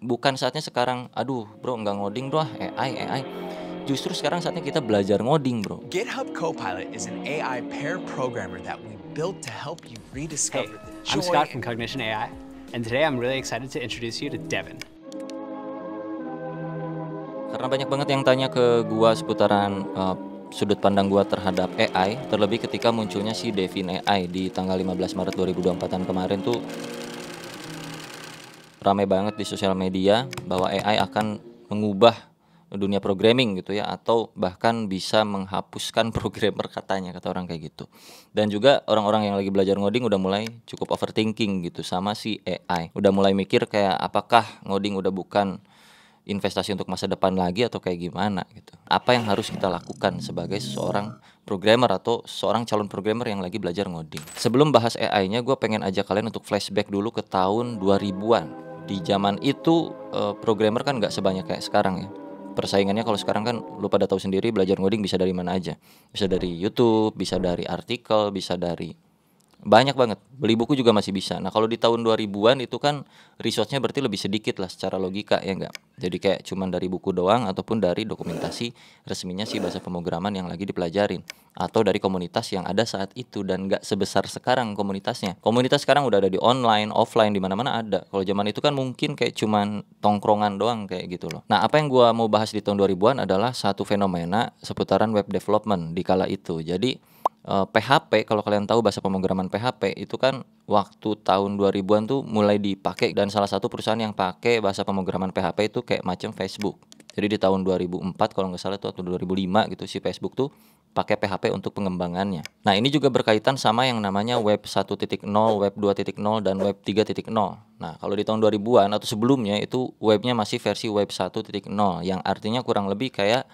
bukan saatnya sekarang aduh bro nggak ngoding bro AI ah, AI justru sekarang saatnya kita belajar ngoding bro GitHub Copilot is an AI pair programmer that we built to help you rediscover hey, the joy I'm Scott from Cognition AI and today I'm really excited to introduce you to Devin karena banyak banget yang tanya ke gua seputaran uh, sudut pandang gua terhadap AI terlebih ketika munculnya si Devin AI di tanggal 15 Maret 2024 kemarin tuh ramai banget di sosial media bahwa AI akan mengubah dunia programming gitu ya atau bahkan bisa menghapuskan programmer katanya kata orang kayak gitu. Dan juga orang-orang yang lagi belajar ngoding udah mulai cukup overthinking gitu sama si AI. Udah mulai mikir kayak apakah ngoding udah bukan investasi untuk masa depan lagi atau kayak gimana gitu. Apa yang harus kita lakukan sebagai seorang programmer atau seorang calon programmer yang lagi belajar ngoding. Sebelum bahas AI-nya, gue pengen ajak kalian untuk flashback dulu ke tahun 2000-an di zaman itu uh, programmer kan nggak sebanyak kayak sekarang ya persaingannya kalau sekarang kan lu pada tahu sendiri belajar ngoding bisa dari mana aja bisa dari YouTube bisa dari artikel bisa dari banyak banget. Beli buku juga masih bisa. Nah, kalau di tahun 2000-an itu kan resource-nya berarti lebih sedikit lah secara logika ya enggak. Jadi kayak cuman dari buku doang ataupun dari dokumentasi resminya si bahasa pemrograman yang lagi dipelajarin atau dari komunitas yang ada saat itu dan enggak sebesar sekarang komunitasnya. Komunitas sekarang udah ada di online, offline di mana-mana ada. Kalau zaman itu kan mungkin kayak cuman tongkrongan doang kayak gitu loh. Nah, apa yang gua mau bahas di tahun 2000-an adalah satu fenomena seputaran web development di kala itu. Jadi PHP eh, kalau kalian tahu bahasa pemrograman PHP itu kan waktu tahun 2000-an tuh mulai dipakai dan salah satu perusahaan yang pakai bahasa pemrograman PHP itu kayak macam Facebook. Jadi di tahun 2004 kalau nggak salah itu atau 2005 gitu si Facebook tuh pakai PHP untuk pengembangannya. Nah, ini juga berkaitan sama yang namanya web 1.0, web 2.0 dan web 3.0. Nah, kalau di tahun 2000-an atau sebelumnya itu webnya masih versi web 1.0 yang artinya kurang lebih kayak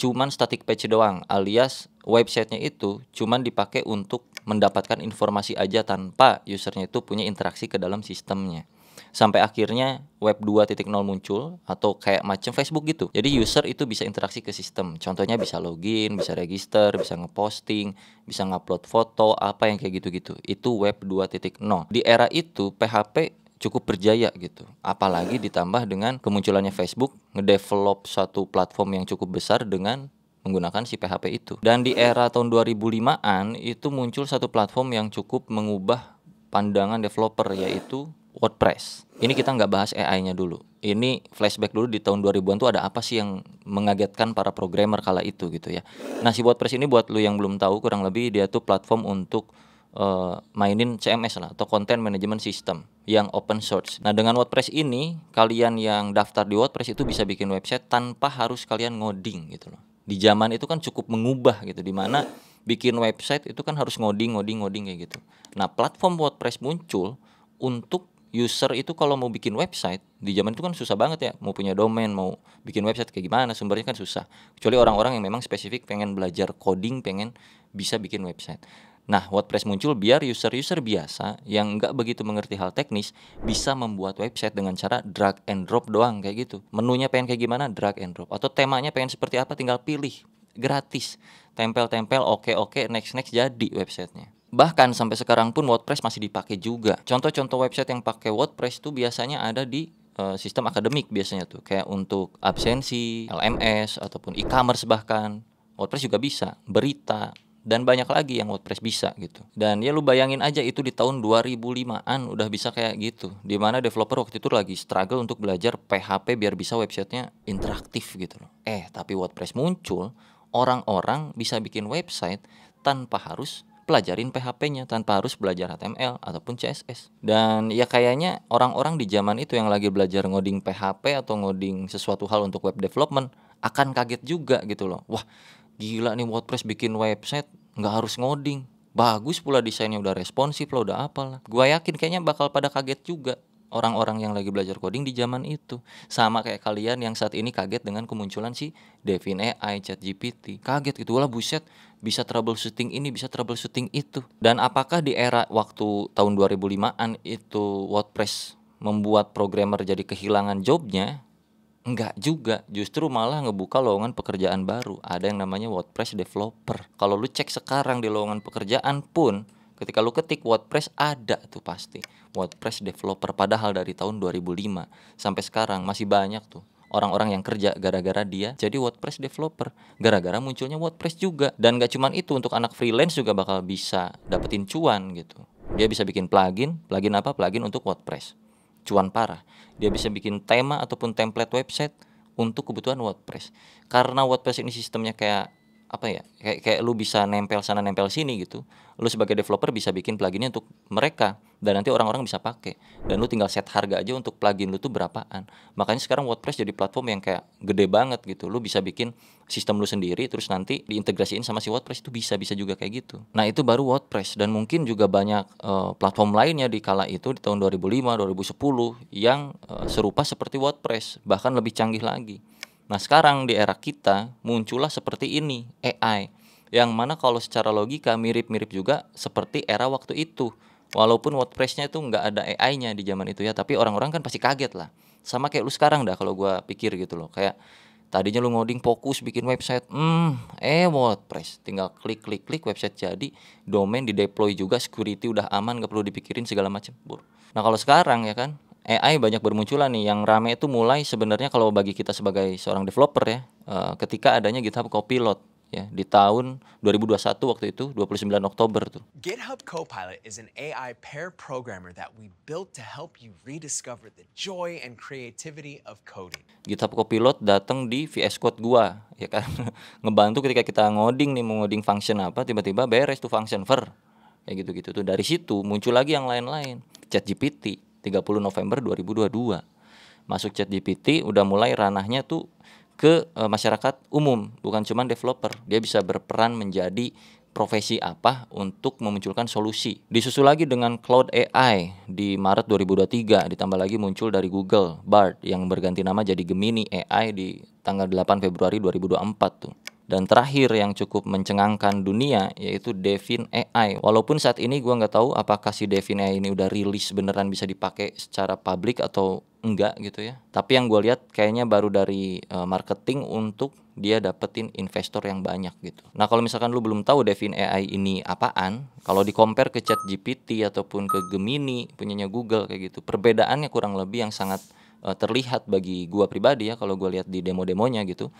cuman static page doang alias websitenya itu cuman dipakai untuk mendapatkan informasi aja tanpa usernya itu punya interaksi ke dalam sistemnya sampai akhirnya web 2.0 muncul atau kayak macam Facebook gitu. Jadi user itu bisa interaksi ke sistem. Contohnya bisa login, bisa register, bisa ngeposting, bisa ngupload foto, apa yang kayak gitu-gitu. Itu web 2.0. Di era itu PHP cukup berjaya gitu. Apalagi ditambah dengan kemunculannya Facebook ngedevelop satu platform yang cukup besar dengan menggunakan si PHP itu. Dan di era tahun 2005-an itu muncul satu platform yang cukup mengubah pandangan developer yaitu WordPress. Ini kita nggak bahas AI-nya dulu. Ini flashback dulu di tahun 2000-an tuh ada apa sih yang mengagetkan para programmer kala itu gitu ya. Nah si WordPress ini buat lu yang belum tahu kurang lebih dia tuh platform untuk Uh, mainin CMS lah atau content management system yang open source. Nah, dengan WordPress ini kalian yang daftar di WordPress itu bisa bikin website tanpa harus kalian ngoding gitu loh di zaman itu kan cukup mengubah gitu di mana bikin website itu kan harus ngoding ngoding ngoding kayak gitu nah platform WordPress muncul untuk user itu kalau mau bikin website di zaman itu kan susah banget ya mau punya domain mau bikin website kayak gimana sumbernya kan susah kecuali orang-orang yang memang spesifik pengen belajar coding pengen bisa bikin website Nah, WordPress muncul biar user-user biasa yang nggak begitu mengerti hal teknis bisa membuat website dengan cara drag and drop doang kayak gitu. Menunya pengen kayak gimana? Drag and drop. Atau temanya pengen seperti apa? Tinggal pilih gratis. Tempel-tempel, oke-oke, next-next jadi websitenya. Bahkan sampai sekarang pun WordPress masih dipakai juga. Contoh-contoh website yang pakai WordPress tuh biasanya ada di eh, sistem akademik biasanya tuh kayak untuk absensi, LMS ataupun e-commerce bahkan WordPress juga bisa, berita, dan banyak lagi yang WordPress bisa gitu. Dan ya lu bayangin aja itu di tahun 2005-an udah bisa kayak gitu. Dimana developer waktu itu lagi struggle untuk belajar PHP biar bisa websitenya interaktif gitu loh. Eh tapi WordPress muncul, orang-orang bisa bikin website tanpa harus pelajarin PHP-nya tanpa harus belajar HTML ataupun CSS. Dan ya kayaknya orang-orang di zaman itu yang lagi belajar ngoding PHP atau ngoding sesuatu hal untuk web development akan kaget juga gitu loh. Wah, gila nih WordPress bikin website nggak harus ngoding bagus pula desainnya udah responsif lah udah apalah gua yakin kayaknya bakal pada kaget juga orang-orang yang lagi belajar coding di zaman itu sama kayak kalian yang saat ini kaget dengan kemunculan si Devin AI Chat GPT, kaget gitu lah buset bisa troubleshooting ini bisa troubleshooting itu dan apakah di era waktu tahun 2005-an itu WordPress membuat programmer jadi kehilangan jobnya Enggak juga, justru malah ngebuka lowongan pekerjaan baru. Ada yang namanya WordPress developer. Kalau lu cek sekarang di lowongan pekerjaan pun, ketika lu ketik WordPress ada tuh pasti. WordPress developer padahal dari tahun 2005 sampai sekarang masih banyak tuh orang-orang yang kerja gara-gara dia jadi WordPress developer gara-gara munculnya WordPress juga dan gak cuman itu untuk anak freelance juga bakal bisa dapetin cuan gitu dia bisa bikin plugin plugin apa plugin untuk WordPress cuan parah. Dia bisa bikin tema ataupun template website untuk kebutuhan WordPress. Karena WordPress ini sistemnya kayak apa ya kayak kayak lu bisa nempel sana nempel sini gitu lu sebagai developer bisa bikin pluginnya untuk mereka dan nanti orang-orang bisa pakai dan lu tinggal set harga aja untuk plugin lu tuh berapaan makanya sekarang WordPress jadi platform yang kayak gede banget gitu lu bisa bikin sistem lu sendiri terus nanti diintegrasiin sama si WordPress itu bisa bisa juga kayak gitu nah itu baru WordPress dan mungkin juga banyak uh, platform lainnya di kala itu di tahun 2005 2010 yang uh, serupa seperti WordPress bahkan lebih canggih lagi Nah sekarang di era kita muncullah seperti ini AI yang mana kalau secara logika mirip-mirip juga seperti era waktu itu. Walaupun WordPress-nya itu nggak ada AI-nya di zaman itu ya, tapi orang-orang kan pasti kaget lah. Sama kayak lu sekarang dah kalau gua pikir gitu loh. Kayak tadinya lu ngoding fokus bikin website, hmm, eh WordPress, tinggal klik klik klik website jadi, domain di deploy juga, security udah aman, nggak perlu dipikirin segala macam. Nah kalau sekarang ya kan, AI banyak bermunculan nih yang rame itu mulai sebenarnya kalau bagi kita sebagai seorang developer ya uh, ketika adanya GitHub Copilot ya di tahun 2021 waktu itu 29 Oktober tuh. GitHub Copilot is an AI pair programmer that we built to help you rediscover the joy and creativity of coding. GitHub Copilot datang di VS Code gua ya kan ngebantu ketika kita ngoding nih mau ngoding function apa tiba-tiba beres tuh function ver ya gitu-gitu tuh dari situ muncul lagi yang lain-lain ChatGPT. -lain. 30 November 2022 masuk chat GPT udah mulai ranahnya tuh ke e, masyarakat umum bukan cuma developer dia bisa berperan menjadi profesi apa untuk memunculkan solusi disusul lagi dengan cloud AI di Maret 2023 ditambah lagi muncul dari Google Bard yang berganti nama jadi Gemini AI di tanggal 8 Februari 2024 tuh dan terakhir yang cukup mencengangkan dunia yaitu Devin AI. Walaupun saat ini gue nggak tahu apakah si Devin AI ini udah rilis beneran bisa dipakai secara publik atau enggak gitu ya. Tapi yang gue lihat kayaknya baru dari uh, marketing untuk dia dapetin investor yang banyak gitu. Nah kalau misalkan lu belum tahu Devin AI ini apaan, kalau di compare ke Chat GPT ataupun ke Gemini punyanya Google kayak gitu, perbedaannya kurang lebih yang sangat uh, terlihat bagi gue pribadi ya kalau gue lihat di demo-demonya gitu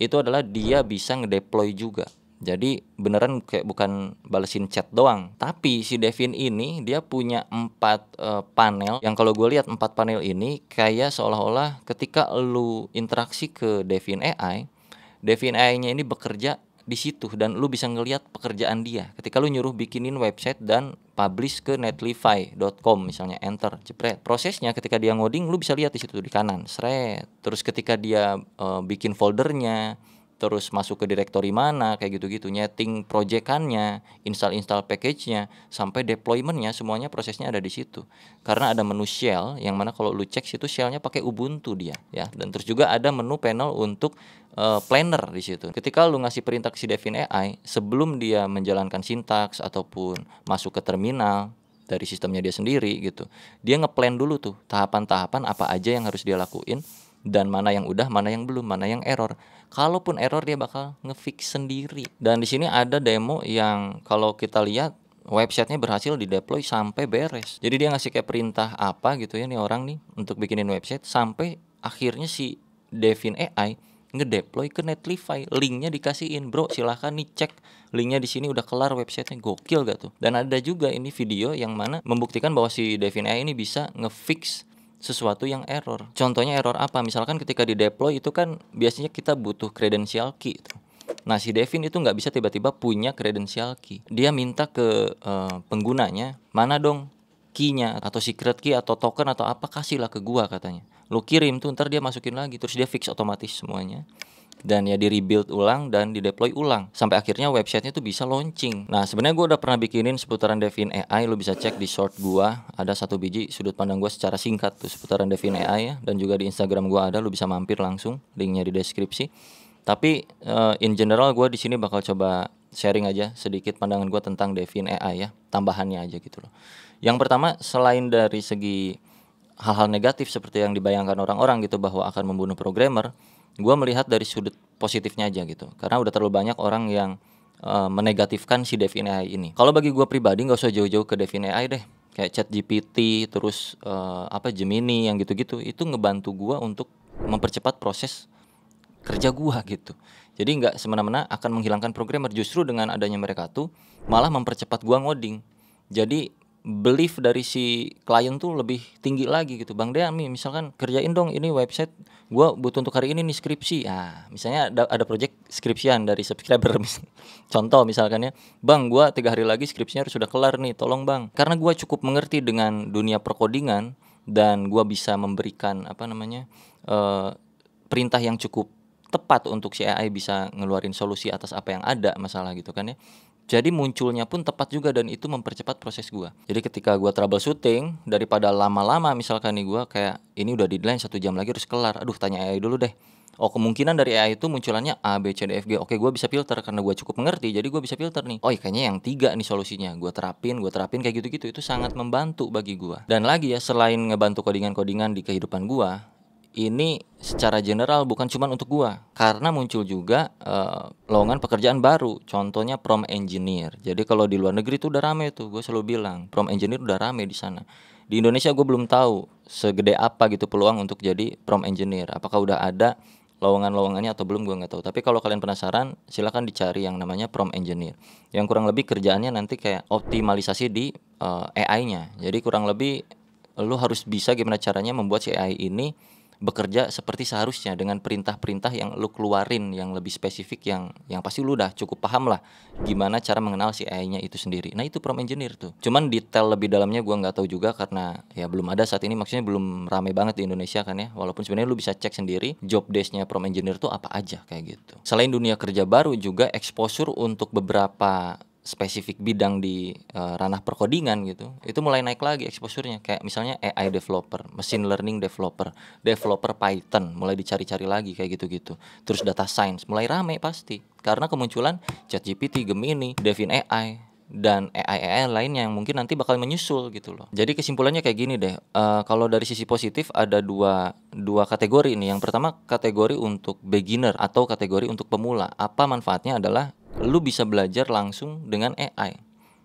itu adalah dia bisa ngedeploy juga. Jadi beneran kayak bukan balesin chat doang. Tapi si Devin ini dia punya empat uh, panel yang kalau gue lihat empat panel ini kayak seolah-olah ketika lu interaksi ke Devin AI, Devin AI-nya ini bekerja di situ dan lu bisa ngelihat pekerjaan dia. Ketika lu nyuruh bikinin website dan publish ke netlify.com misalnya enter jepret prosesnya ketika dia ngoding lu bisa lihat di situ di kanan sret terus ketika dia uh, bikin foldernya terus masuk ke direktori mana kayak gitu-gitu nyeting proyekannya install-install package-nya sampai deployment nya, semuanya prosesnya ada di situ karena ada menu shell yang mana kalau lu cek situ shellnya pakai Ubuntu dia ya dan terus juga ada menu panel untuk uh, planner di situ ketika lu ngasih perintah ke si Devin AI sebelum dia menjalankan sintaks ataupun masuk ke terminal dari sistemnya dia sendiri gitu dia ngeplan dulu tuh tahapan-tahapan apa aja yang harus dia lakuin dan mana yang udah, mana yang belum, mana yang error. Kalaupun error dia bakal ngefix sendiri. Dan di sini ada demo yang kalau kita lihat websitenya berhasil di deploy sampai beres. Jadi dia ngasih kayak perintah apa gitu ya nih orang nih untuk bikinin website sampai akhirnya si Devin AI ngedeploy ke Netlify linknya dikasihin bro silahkan nih cek linknya di sini udah kelar websitenya gokil gak tuh dan ada juga ini video yang mana membuktikan bahwa si Devin AI ini bisa ngefix sesuatu yang error. Contohnya error apa? Misalkan ketika di deploy itu kan biasanya kita butuh credential key. Itu. Nah si Devin itu nggak bisa tiba-tiba punya credential key. Dia minta ke uh, penggunanya mana dong keynya atau secret key atau token atau apa kasihlah ke gua katanya. Lu kirim tuh ntar dia masukin lagi terus dia fix otomatis semuanya dan ya di rebuild ulang dan di deploy ulang sampai akhirnya websitenya tuh bisa launching nah sebenarnya gue udah pernah bikinin seputaran Devin AI lo bisa cek di short gue ada satu biji sudut pandang gue secara singkat tuh seputaran Devin AI ya dan juga di Instagram gue ada lo bisa mampir langsung linknya di deskripsi tapi uh, in general gue di sini bakal coba sharing aja sedikit pandangan gue tentang Devin AI ya tambahannya aja gitu loh yang pertama selain dari segi hal-hal negatif seperti yang dibayangkan orang-orang gitu bahwa akan membunuh programmer gue melihat dari sudut positifnya aja gitu karena udah terlalu banyak orang yang uh, menegatifkan si Devin AI ini kalau bagi gue pribadi nggak usah jauh-jauh ke Devin AI deh kayak Chat GPT terus uh, apa Gemini yang gitu-gitu itu ngebantu gue untuk mempercepat proses kerja gue gitu. Jadi nggak semena-mena akan menghilangkan programmer justru dengan adanya mereka tuh malah mempercepat gue ngoding. Jadi belief dari si klien tuh lebih tinggi lagi gitu Bang dia, misalkan kerjain dong ini website gua butuh untuk hari ini nih skripsi ah misalnya ada, ada project skripsian dari subscriber contoh misalkan ya Bang gua tiga hari lagi skripsinya harus sudah kelar nih tolong Bang karena gua cukup mengerti dengan dunia perkodingan dan gua bisa memberikan apa namanya uh, perintah yang cukup tepat untuk si AI bisa ngeluarin solusi atas apa yang ada masalah gitu kan ya jadi munculnya pun tepat juga dan itu mempercepat proses gue. Jadi ketika gue troubleshooting daripada lama-lama misalkan nih gue kayak ini udah deadline satu jam lagi harus kelar. Aduh tanya AI dulu deh. Oh kemungkinan dari AI itu munculannya A, B, C, D, F, G Oke gue bisa filter karena gue cukup mengerti Jadi gue bisa filter nih Oh iya, kayaknya yang tiga nih solusinya Gue terapin, gue terapin kayak gitu-gitu Itu sangat membantu bagi gue Dan lagi ya selain ngebantu kodingan-kodingan di kehidupan gue ini secara general bukan cuma untuk gua karena muncul juga uh, lowongan pekerjaan baru contohnya prom engineer jadi kalau di luar negeri itu udah rame tuh gua selalu bilang prom engineer udah rame di sana di Indonesia gua belum tahu segede apa gitu peluang untuk jadi prom engineer apakah udah ada lowongan-lowongannya atau belum Gua nggak tahu tapi kalau kalian penasaran silahkan dicari yang namanya prom engineer yang kurang lebih kerjaannya nanti kayak optimalisasi di uh, eh, AI-nya jadi kurang lebih lu harus bisa gimana caranya membuat si AI ini bekerja seperti seharusnya dengan perintah-perintah yang lu keluarin yang lebih spesifik yang yang pasti lu udah cukup paham lah gimana cara mengenal si AI-nya itu sendiri. Nah, itu prom engineer tuh. Cuman detail lebih dalamnya gua nggak tahu juga karena ya belum ada saat ini maksudnya belum ramai banget di Indonesia kan ya. Walaupun sebenarnya lu bisa cek sendiri job desk-nya prom engineer tuh apa aja kayak gitu. Selain dunia kerja baru juga exposure untuk beberapa spesifik bidang di uh, ranah perkodingan gitu itu mulai naik lagi exposure kayak misalnya AI developer, machine learning developer, developer Python mulai dicari-cari lagi kayak gitu-gitu. Terus data science mulai rame pasti karena kemunculan ChatGPT, Gemini, Devin AI dan AI AI lain yang mungkin nanti bakal menyusul gitu loh. Jadi kesimpulannya kayak gini deh. Uh, kalau dari sisi positif ada dua dua kategori ini. Yang pertama kategori untuk beginner atau kategori untuk pemula. Apa manfaatnya adalah lu bisa belajar langsung dengan AI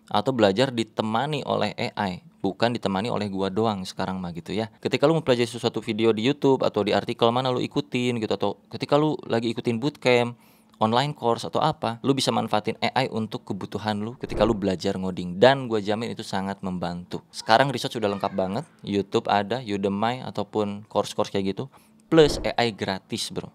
atau belajar ditemani oleh AI bukan ditemani oleh gua doang sekarang mah gitu ya ketika lu mempelajari sesuatu video di YouTube atau di artikel mana lu ikutin gitu atau ketika lu lagi ikutin bootcamp online course atau apa lu bisa manfaatin AI untuk kebutuhan lu ketika lu belajar ngoding dan gua jamin itu sangat membantu sekarang riset sudah lengkap banget YouTube ada Udemy ataupun course-course kayak gitu plus AI gratis bro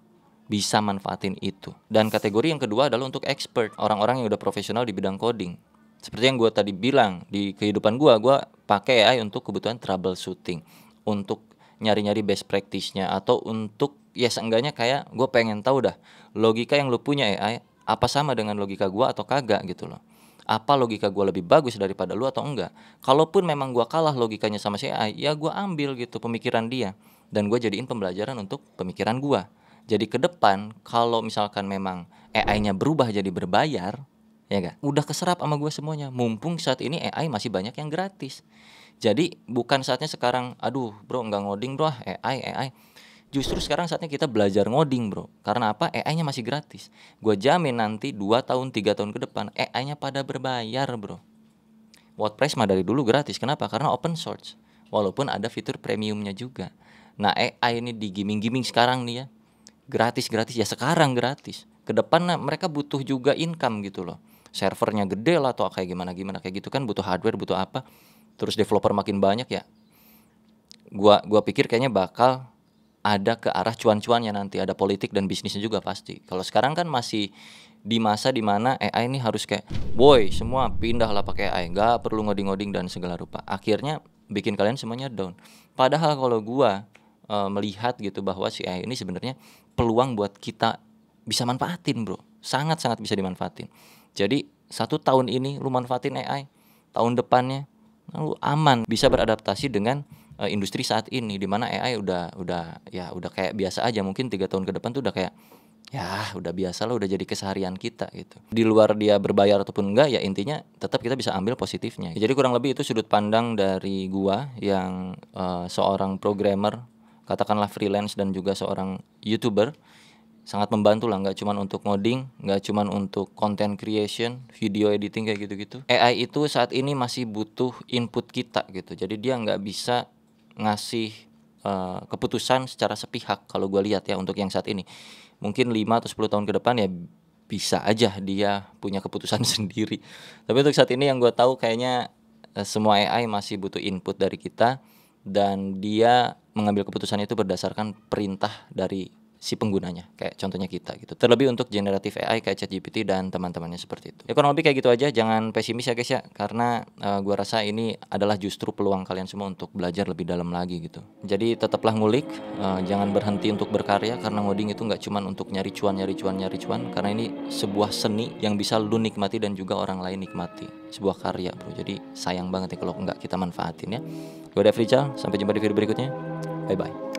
bisa manfaatin itu. Dan kategori yang kedua adalah untuk expert, orang-orang yang udah profesional di bidang coding. Seperti yang gue tadi bilang, di kehidupan gue, gue pakai AI untuk kebutuhan troubleshooting, untuk nyari-nyari best practice-nya, atau untuk ya seenggaknya kayak gue pengen tahu dah logika yang lu punya AI apa sama dengan logika gue atau kagak gitu loh apa logika gue lebih bagus daripada lu atau enggak. Kalaupun memang gue kalah logikanya sama si AI, ya gue ambil gitu pemikiran dia. Dan gue jadiin pembelajaran untuk pemikiran gue. Jadi ke depan kalau misalkan memang AI-nya berubah jadi berbayar, ya enggak, Udah keserap sama gue semuanya. Mumpung saat ini AI masih banyak yang gratis. Jadi bukan saatnya sekarang, aduh bro nggak ngoding bro, AI, ah, AI. Justru sekarang saatnya kita belajar ngoding bro. Karena apa? AI-nya masih gratis. Gue jamin nanti 2 tahun, 3 tahun ke depan AI-nya pada berbayar bro. WordPress mah dari dulu gratis. Kenapa? Karena open source. Walaupun ada fitur premiumnya juga. Nah AI ini digiming-giming sekarang nih ya gratis gratis ya sekarang gratis ke depan mereka butuh juga income gitu loh servernya gede lah atau kayak gimana gimana kayak gitu kan butuh hardware butuh apa terus developer makin banyak ya gua gua pikir kayaknya bakal ada ke arah cuan-cuannya nanti ada politik dan bisnisnya juga pasti kalau sekarang kan masih di masa dimana AI ini harus kayak boy semua pindah lah pakai AI nggak perlu ngoding-ngoding dan segala rupa akhirnya bikin kalian semuanya down padahal kalau gua eh, melihat gitu bahwa si AI ini sebenarnya peluang buat kita bisa manfaatin bro sangat sangat bisa dimanfaatin jadi satu tahun ini lu manfaatin AI tahun depannya lu aman bisa beradaptasi dengan uh, industri saat ini di mana AI udah udah ya udah kayak biasa aja mungkin tiga tahun ke depan tuh udah kayak ya udah biasa lah udah jadi keseharian kita gitu di luar dia berbayar ataupun enggak ya intinya tetap kita bisa ambil positifnya jadi kurang lebih itu sudut pandang dari gua yang uh, seorang programmer katakanlah freelance dan juga seorang youtuber sangat membantu lah nggak cuman untuk ngoding nggak cuman untuk content creation video editing kayak gitu-gitu AI itu saat ini masih butuh input kita gitu jadi dia nggak bisa ngasih uh, keputusan secara sepihak kalau gue lihat ya untuk yang saat ini mungkin 5 atau 10 tahun ke depan ya bisa aja dia punya keputusan sendiri tapi untuk saat ini yang gue tahu kayaknya uh, semua AI masih butuh input dari kita dan dia mengambil keputusan itu berdasarkan perintah dari si penggunanya kayak contohnya kita gitu terlebih untuk generatif AI kayak ChatGPT dan teman-temannya seperti itu ya, ekonomi kayak gitu aja jangan pesimis ya guys ya karena uh, gua rasa ini adalah justru peluang kalian semua untuk belajar lebih dalam lagi gitu jadi tetaplah ngulik uh, jangan berhenti untuk berkarya karena ngoding itu nggak cuma untuk nyari cuan nyari cuan nyari cuan karena ini sebuah seni yang bisa lu nikmati dan juga orang lain nikmati sebuah karya bro jadi sayang banget ya kalau nggak kita manfaatin ya gue Dev Rizal sampai jumpa di video berikutnya bye bye